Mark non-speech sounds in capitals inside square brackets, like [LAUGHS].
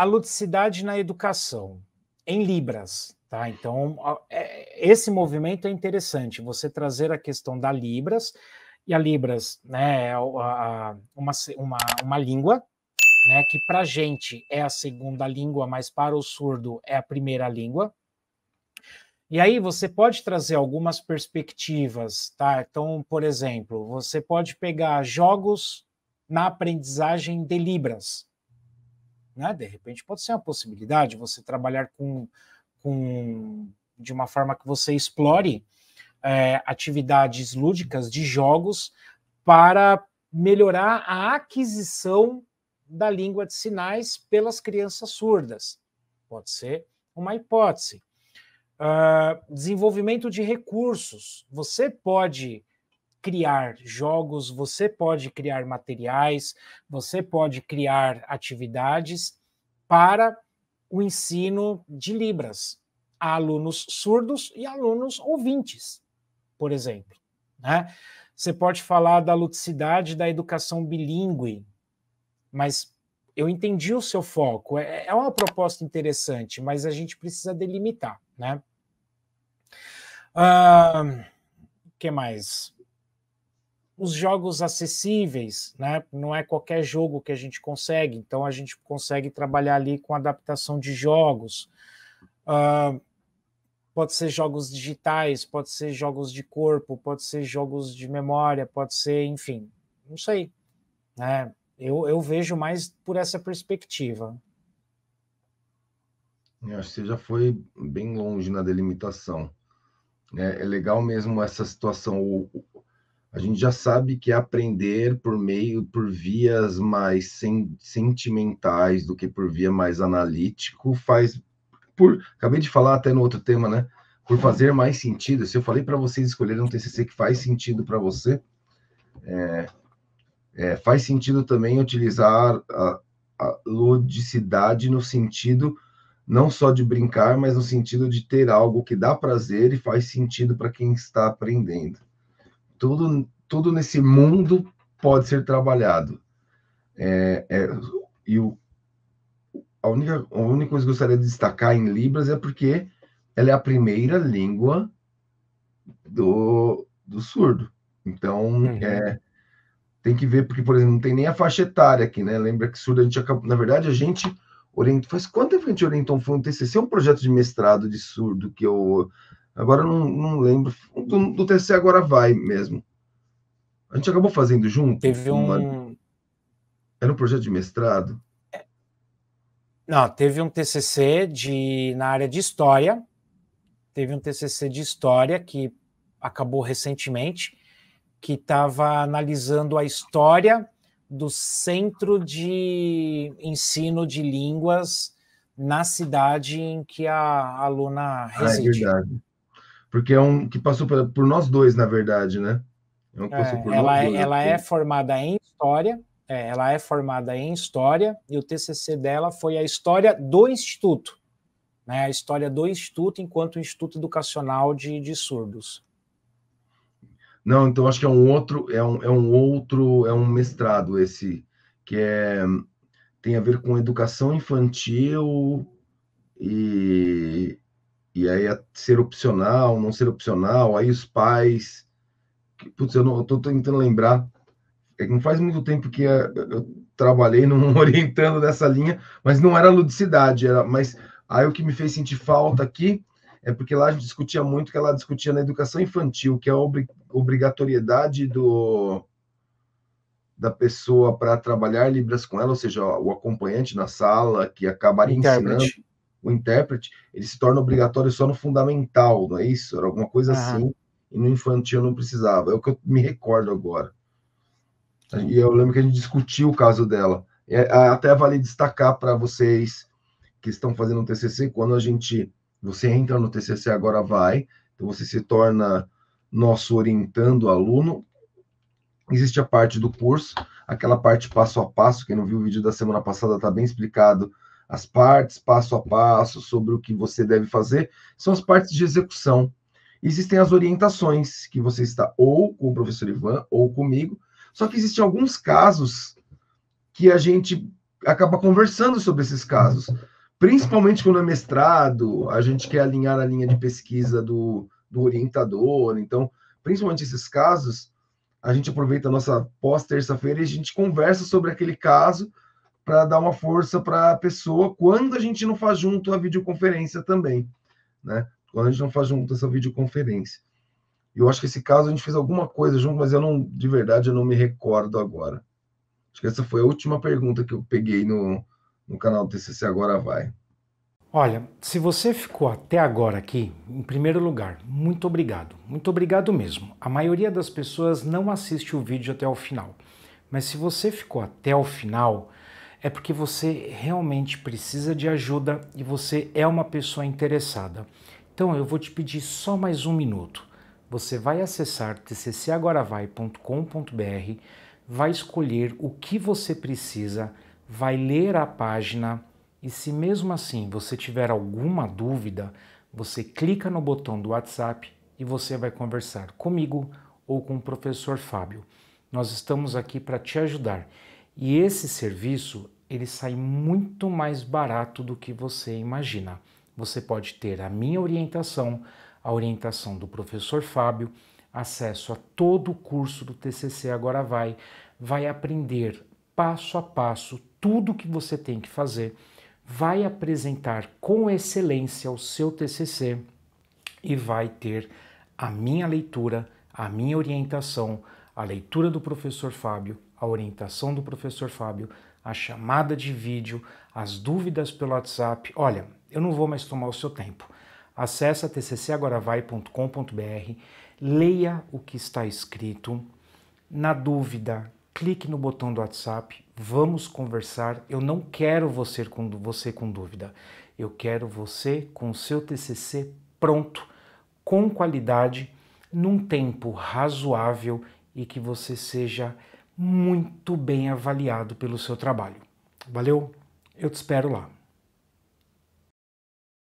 a ludicidade na educação, em Libras. Tá? Então, é, esse movimento é interessante, você trazer a questão da Libras, e a Libras né, é uma, uma, uma língua né, que para a gente é a segunda língua, mas para o surdo é a primeira língua. E aí você pode trazer algumas perspectivas, tá? Então, por exemplo, você pode pegar jogos na aprendizagem de Libras, né? De repente pode ser uma possibilidade você trabalhar com, com de uma forma que você explore é, atividades lúdicas de jogos para melhorar a aquisição da língua de sinais pelas crianças surdas. Pode ser uma hipótese. Uh, desenvolvimento de recursos. Você pode criar jogos, você pode criar materiais, você pode criar atividades para o ensino de Libras a alunos surdos e alunos ouvintes, por exemplo. Né? Você pode falar da luticidade da educação bilíngue, mas eu entendi o seu foco. É, é uma proposta interessante, mas a gente precisa delimitar, né? O uh, que mais? os jogos acessíveis, né? Não é qualquer jogo que a gente consegue, então a gente consegue trabalhar ali com adaptação de jogos. Uh, pode ser jogos digitais, pode ser jogos de corpo, pode ser jogos de memória, pode ser, enfim, não sei. Né? Eu, eu vejo mais por essa perspectiva. Eu acho que você já foi bem longe na delimitação. Né? É, legal mesmo essa situação. O, a gente já sabe que é aprender por meio, por vias mais sen sentimentais do que por via mais analítico, faz por, acabei de falar até no outro tema, né? Por fazer mais sentido. Se eu falei para vocês escolherem um TCC que faz sentido para você, é, é, faz sentido também utilizar a, a no sentido não só de brincar, mas no sentido de ter algo que dá prazer e faz sentido para quem está aprendendo tudo, tudo nesse mundo pode ser trabalhado. É, é, e o, a única, a única coisa que eu gostaria de destacar em Libras é porque ela é a primeira língua do, do surdo. Então, uhum. é, tem que ver, porque, por exemplo, não tem nem a faixa etária aqui, né? Lembra que surdo a gente acabou. Na verdade, a gente orientou. Faz quanto tempo que a gente orientou? Foi um TCC, é um projeto de mestrado de surdo que eu Agora não, não lembro. Do, do, TC agora vai mesmo. A gente acabou fazendo junto. Teve um. Uma... Era um projeto de mestrado? É. Não, teve um TCC de, na área de história. Teve um TCC de história que acabou recentemente, que estava analisando a história do Centro de Ensino de Línguas na cidade em que a aluna reside. Ah, é verdade porque é um que passou por, por nós dois, na verdade, né? É um que passou é, por ela nós é, dois, ela é formada em História, é, ela é formada em História, e o TCC dela foi a História do Instituto, né? a História do Instituto enquanto Instituto Educacional de, de Surdos. Não, então acho que é um outro, é um, é um outro, é um mestrado esse, que é, tem a ver com educação infantil e e aí ser opcional, não ser opcional, aí os pais. Que, putz, eu, estou tentando lembrar. É que não faz muito tempo que eh, eu trabalhei [LAUGHS] não orientando nessa linha, mas não era ludicidade, era, mas aí o que me fez sentir falta aqui é porque lá a gente discutia muito que ela discutia na educação infantil, que é a obrigatoriedade do da pessoa para trabalhar libras com ela, ou seja, o acompanhante na sala que acabaria ensinando o intérprete, ele se torna obrigatório só no fundamental, não é isso? Era alguma coisa ah. assim, e no infantil não precisava. É o que eu me recordo agora. Sim. Tá. E eu lembro que a gente discutiu o caso dela. É, até vale destacar para vocês que estão fazendo o TCC, quando a gente, você entra no TCC agora vai, então você se torna nosso orientando aluno. Existe a parte do curso, aquela parte passo a passo, quem não viu o vídeo da semana passada está bem explicado as partes passo a passo sobre o que você deve fazer, são as partes de execução. Existem as orientações, que você está ou com o professor Ivan ou comigo, só que existem alguns casos que a gente acaba conversando sobre esses casos, principalmente quando é mestrado, a gente quer alinhar a linha de pesquisa do, do orientador, então, principalmente esses casos, a gente aproveita a nossa pós-terça-feira e a gente conversa sobre aquele caso para dar uma força para a pessoa quando a gente não faz junto a videoconferência também, né? Quando a gente não faz junto essa videoconferência. Eu acho que esse caso a gente fez alguma coisa junto, mas eu não, de verdade, eu não me recordo agora. Acho que essa foi a última pergunta que eu peguei no, no canal do TCC Agora Vai. Olha, se você ficou até agora aqui, em primeiro lugar, muito obrigado. Muito obrigado mesmo. A maioria das pessoas não assiste o vídeo até o final. Mas se você ficou até o final, é porque você realmente precisa de ajuda e você é uma pessoa interessada. Então eu vou te pedir só mais um minuto. Você vai acessar tccagoravai.com.br, vai escolher o que você precisa, vai ler a página e se mesmo assim você tiver alguma dúvida, você clica no botão do WhatsApp e você vai conversar comigo ou com o professor Fábio. Nós estamos aqui para te ajudar. E esse serviço ele sai muito mais barato do que você imagina. Você pode ter a minha orientação, a orientação do professor Fábio, acesso a todo o curso do TCC Agora Vai, vai aprender passo a passo tudo o que você tem que fazer, vai apresentar com excelência o seu TCC e vai ter a minha leitura, a minha orientação, a leitura do professor Fábio, a orientação do professor Fábio, a chamada de vídeo, as dúvidas pelo WhatsApp. Olha, eu não vou mais tomar o seu tempo. Acesse tccagoravai.com.br, leia o que está escrito. Na dúvida, clique no botão do WhatsApp, vamos conversar. Eu não quero você com, você com dúvida. Eu quero você com o seu TCC pronto, com qualidade, num tempo razoável e que você seja muito bem avaliado pelo seu trabalho. Valeu? Eu te espero lá.